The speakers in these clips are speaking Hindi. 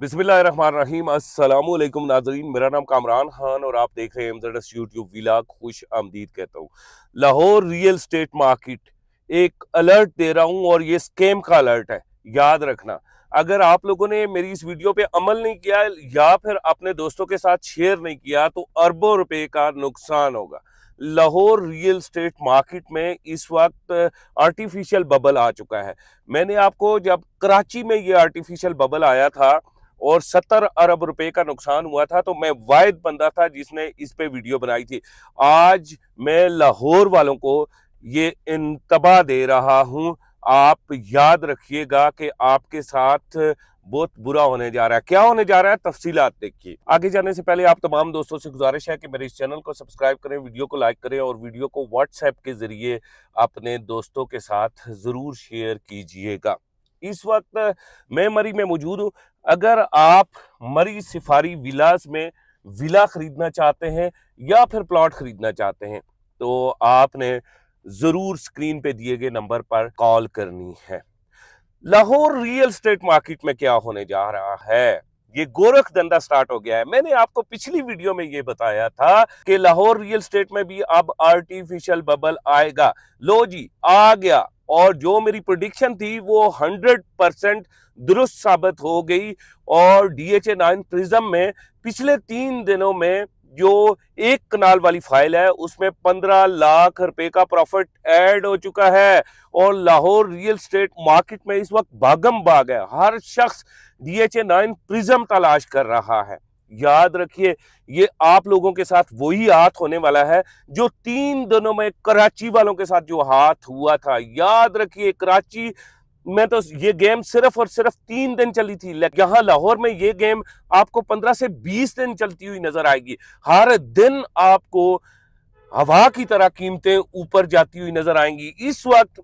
बिसमीम नाजरीन मेरा नाम कामरान खान और आप देख रहे हैं एमजेडस यूट्यूब विला खुश आमदीद कहता हूँ लाहौर रियल स्टेट मार्केट एक अलर्ट दे रहा हूँ और ये स्कैम का अलर्ट है याद रखना अगर आप लोगों ने मेरी इस वीडियो पे अमल नहीं किया या फिर अपने दोस्तों के साथ शेयर नहीं किया तो अरबों रुपए का नुकसान होगा लाहौर रियल स्टेट मार्केट में इस वक्त आर्टिफिशियल बबल आ चुका है मैंने आपको जब कराची में ये आर्टिफिशियल बबल आया था और सत्तर अरब रुपए का नुकसान हुआ था तो मैं वायद बंदा था जिसने इस पे वीडियो बनाई थी आज मैं लाहौर वालों को ये इंतबा दे रहा हूँ आप याद रखिएगा कि आपके साथ बहुत बुरा होने जा रहा है क्या होने जा रहा है तफसीलात देखिए आगे जाने से पहले आप तमाम दोस्तों से गुजारिश है कि मेरे इस चैनल को सब्सक्राइब करें वीडियो को लाइक करें और वीडियो को व्हाट्सएप के जरिए अपने दोस्तों के साथ ज़रूर शेयर कीजिएगा इस वक्त मैं मरी में मौजूद हूँ अगर आप मरी सिफारी विलास में विला खरीदना चाहते हैं या फिर प्लॉट खरीदना चाहते हैं तो आपने ज़रूर स्क्रीन पे दिए गए नंबर पर कॉल करनी है लाहौर रियल स्टेट मार्केट में क्या होने जा रहा है ये गोरख धंधा स्टार्ट हो गया है मैंने आपको पिछली वीडियो में ये बताया था कि लाहौर रियल स्टेट में भी अब आर्टिफिशियल बबल आएगा लो जी आ गया और जो मेरी प्रोडिक्शन थी वो 100 परसेंट दुरुस्त साबित हो गई और D H A nine prism में पिछले तीन दिनों में जो एक कनाल वाली फाइल है उसमें पंद्रह लाख रुपए का प्रॉफिट ऐड हो चुका है और लाहौर रियल स्टेट मार्केट में इस वक्त भागम भाग है हर शख्स D H A nine prism तलाश कर रहा है याद रखिए ये आप लोगों के साथ वही हाथ होने वाला है जो तीन दिनों में कराची वालों के साथ जो हाथ हुआ था याद रखिए कराची में तो ये गेम सिर्फ और सिर्फ तीन दिन चली थी यहाँ लाहौर में ये गेम आपको पंद्रह से बीस दिन चलती हुई नजर आएगी हर दिन आपको हवा की तरह कीमतें ऊपर जाती हुई नजर आएंगी इस वक्त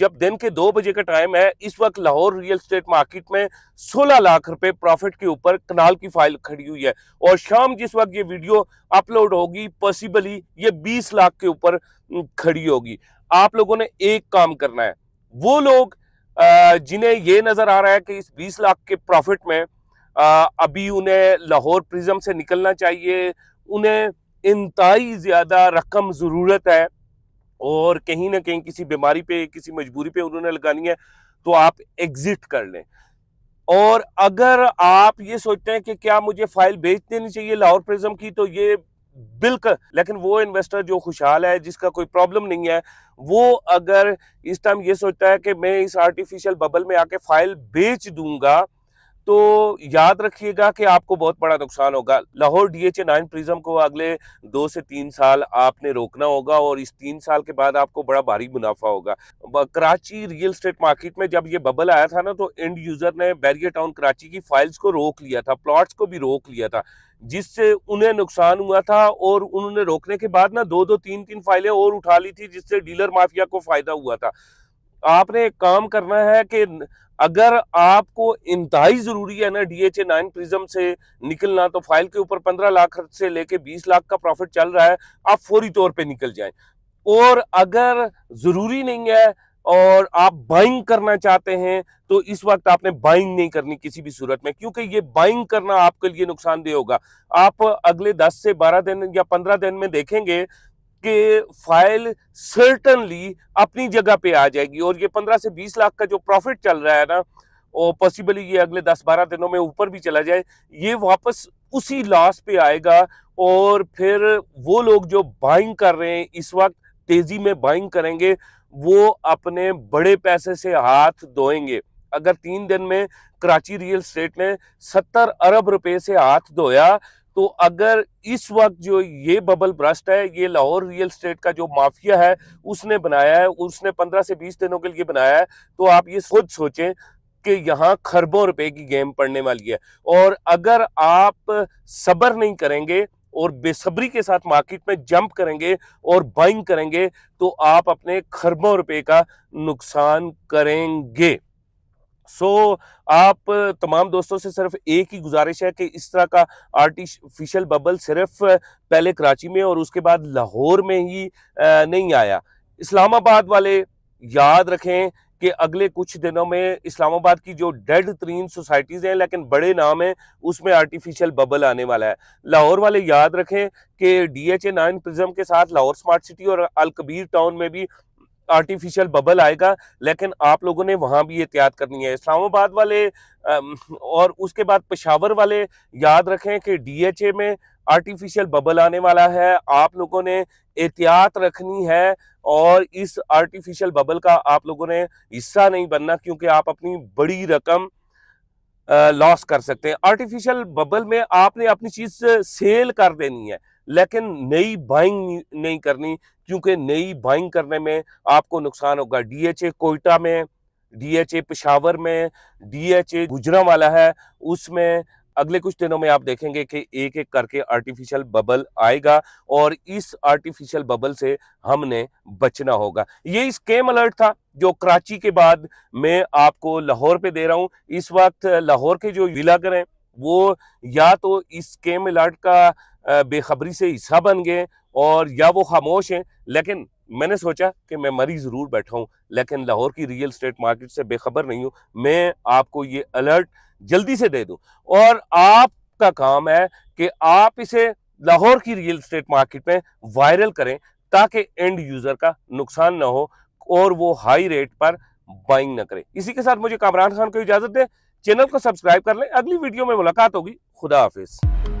जब दिन के दो बजे का टाइम है इस वक्त लाहौर रियल स्टेट मार्केट में 16 लाख रुपए प्रॉफिट के ऊपर कनाल की फाइल खड़ी हुई है और शाम जिस वक्त ये वीडियो अपलोड होगी पॉसिबली ये 20 लाख के ऊपर खड़ी होगी आप लोगों ने एक काम करना है वो लोग जिन्हें ये नजर आ रहा है कि इस बीस लाख के प्रॉफिट में अभी उन्हें लाहौर प्रिज्म से निकलना चाहिए उन्हें इंतई ज़्यादा रकम ज़रूरत है और कहीं ना कहीं किसी बीमारी पे किसी मजबूरी पे उन्होंने लगानी है तो आप एग्ज़िट कर लें और अगर आप ये सोचते हैं कि क्या मुझे फाइल बेच देनी चाहिए लाहौर प्रिज्म की तो ये बिल्कुल लेकिन वो इन्वेस्टर जो खुशहाल है जिसका कोई प्रॉब्लम नहीं है वो अगर इस टाइम ये सोचता है कि मैं इस आर्टिफिशियल बबल में आके फाइल बेच दूंगा तो याद रखिएगा कि आपको बहुत बड़ा नुकसान होगा लाहौर डीएचए नाइन प्रिज्म को अगले दो से तीन साल आपने रोकना होगा और इस तीन साल के बाद आपको बड़ा भारी मुनाफा होगा कराची रियल स्टेट मार्केट में जब ये बबल आया था ना तो एंड यूजर ने बैरियर टाउन कराची की फाइल्स को रोक लिया था प्लॉट्स को भी रोक लिया था जिससे उन्हें नुकसान हुआ था और उन्होंने रोकने के बाद ना दो दो तीन तीन फाइलें और उठा ली थी जिससे डीलर माफिया को फायदा हुआ था आपने एक काम करना है कि अगर आपको इंतहाई जरूरी है ना डीएचए नाइन प्रिज्म से निकलना तो फाइल के ऊपर पंद्रह लाख से लेके बीस लाख का प्रॉफिट चल रहा है आप फौरी तौर पे निकल जाएं और अगर जरूरी नहीं है और आप बाइंग करना चाहते हैं तो इस वक्त आपने बाइंग नहीं करनी किसी भी सूरत में क्योंकि ये बाइंग करना आपके लिए नुकसानदेह होगा आप अगले 10 से 12 दिन या 15 दिन में देखेंगे कि फाइल सर्टनली अपनी जगह पे आ जाएगी और ये 15 से 20 लाख का जो प्रॉफिट चल रहा है ना वो पॉसिबली ये अगले 10-12 दिनों में ऊपर भी चला जाए ये वापस उसी लॉस पे आएगा और फिर वो लोग जो बाइंग कर रहे हैं इस वक्त तेज़ी में बाइंग करेंगे वो अपने बड़े पैसे से हाथ धोएंगे अगर तीन दिन में कराची रियल स्टेट ने सत्तर अरब रुपए से हाथ धोया तो अगर इस वक्त जो ये बबल ब्रस्ट है ये लाहौर रियल स्टेट का जो माफिया है उसने बनाया है उसने पंद्रह से बीस दिनों के लिए बनाया है तो आप ये खुद सोचें कि यहाँ खरबों रुपए की गेम पड़ने वाली है और अगर आप सब्र नहीं करेंगे और बेसब्री के साथ मार्केट में जंप करेंगे और बाइंग करेंगे तो आप अपने खरबों रुपए का नुकसान करेंगे सो आप तमाम दोस्तों से सिर्फ एक ही गुजारिश है कि इस तरह का आर्टिफिशियल बबल सिर्फ पहले कराची में और उसके बाद लाहौर में ही नहीं आया इस्लामाबाद वाले याद रखें कि अगले कुछ दिनों में इस्लामाबाद की जो डेड तरीन सोसाइटीज़ हैं लेकिन बड़े नाम हैं उसमें आर्टिफिशियल बबल आने वाला है लाहौर वाले याद रखें कि D H A nine prism के साथ लाहौर स्मार्ट सिटी और अलकबीर टाउन में भी आर्टिफिशियल बबल आएगा लेकिन आप लोगों ने वहाँ भी एहतियात करनी है इस्लामाबाद वाले और उसके बाद पेशावर वाले याद रखें कि डीएचए में आर्टिफिशियल बबल आने वाला है आप लोगों ने एहतियात रखनी है और इस आर्टिफिशियल बबल का आप लोगों ने हिस्सा नहीं बनना क्योंकि आप अपनी बड़ी रकम लॉस कर सकते हैं आर्टिफिशियल बबल में आपने अपनी चीज़ सेल कर देनी है लेकिन नई बाइंग नहीं करनी क्योंकि नई बाइंग करने में आपको नुकसान होगा डीएचए कोयटा में डीएचए पिशावर में डीएचए गुजरा वाला है उसमें अगले कुछ दिनों में आप देखेंगे कि एक एक करके आर्टिफिशियल बबल आएगा और इस आर्टिफिशियल बबल से हमने बचना होगा ये स्केम अलर्ट था जो कराची के बाद मैं आपको लाहौर पे दे रहा हूँ इस वक्त लाहौर के जो विलागर हैं वो या तो इस स्केम अलर्ट का बेखबरी से हिस्सा बन गए और या वो खामोश हैं लेकिन मैंने सोचा कि मैं मरी ज़रूर बैठा हूँ लेकिन लाहौर की रियल स्टेट मार्केट से बेखबर नहीं हूँ मैं आपको ये अलर्ट जल्दी से दे दूँ और आपका काम है कि आप इसे लाहौर की रियल स्टेट मार्केट में वायरल करें ताकि एंड यूज़र का नुकसान ना हो और वो हाई रेट पर बाइंग ना करें इसी के साथ मुझे कामरान खान को इजाज़त दें चैनल को सब्सक्राइब कर लें अगली वीडियो में मुलाकात होगी खुदा हाफिज़